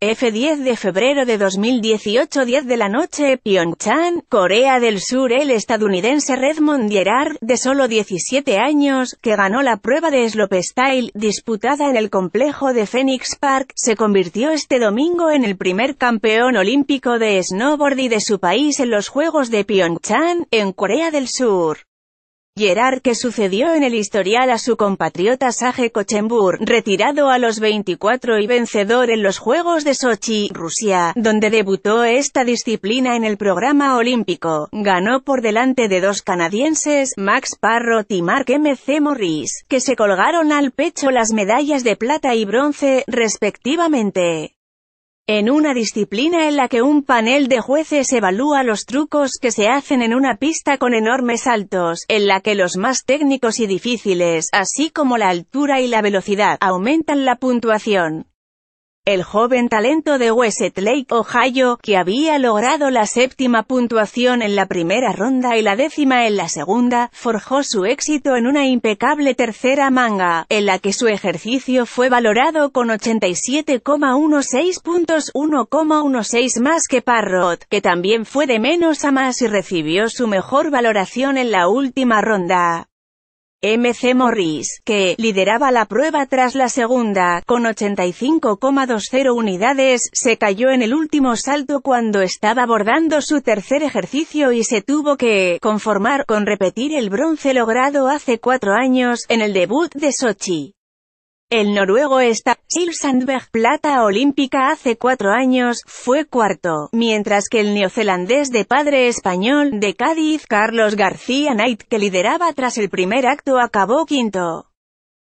F10 de febrero de 2018 10 de la noche Pyeongchang, Corea del Sur El estadounidense Redmond Gerard, de solo 17 años, que ganó la prueba de slopestyle, disputada en el complejo de Phoenix Park, se convirtió este domingo en el primer campeón olímpico de snowboard y de su país en los Juegos de Pyeongchang, en Corea del Sur. Gerard que sucedió en el historial a su compatriota Sage Kochenburg, retirado a los 24 y vencedor en los Juegos de Sochi, Rusia, donde debutó esta disciplina en el programa olímpico. Ganó por delante de dos canadienses, Max Parrot y Mark M.C. Morris, que se colgaron al pecho las medallas de plata y bronce, respectivamente en una disciplina en la que un panel de jueces evalúa los trucos que se hacen en una pista con enormes saltos, en la que los más técnicos y difíciles, así como la altura y la velocidad, aumentan la puntuación el joven talento de Lake, Ohio, que había logrado la séptima puntuación en la primera ronda y la décima en la segunda, forjó su éxito en una impecable tercera manga, en la que su ejercicio fue valorado con 87,16 puntos 1,16 más que Parrot, que también fue de menos a más y recibió su mejor valoración en la última ronda. MC Morris, que lideraba la prueba tras la segunda, con 85,20 unidades, se cayó en el último salto cuando estaba abordando su tercer ejercicio y se tuvo que conformar con repetir el bronce logrado hace cuatro años, en el debut de Sochi. El noruego está Sil Sandberg, plata olímpica hace cuatro años, fue cuarto, mientras que el neozelandés de padre español de Cádiz, Carlos García Knight, que lideraba tras el primer acto, acabó quinto.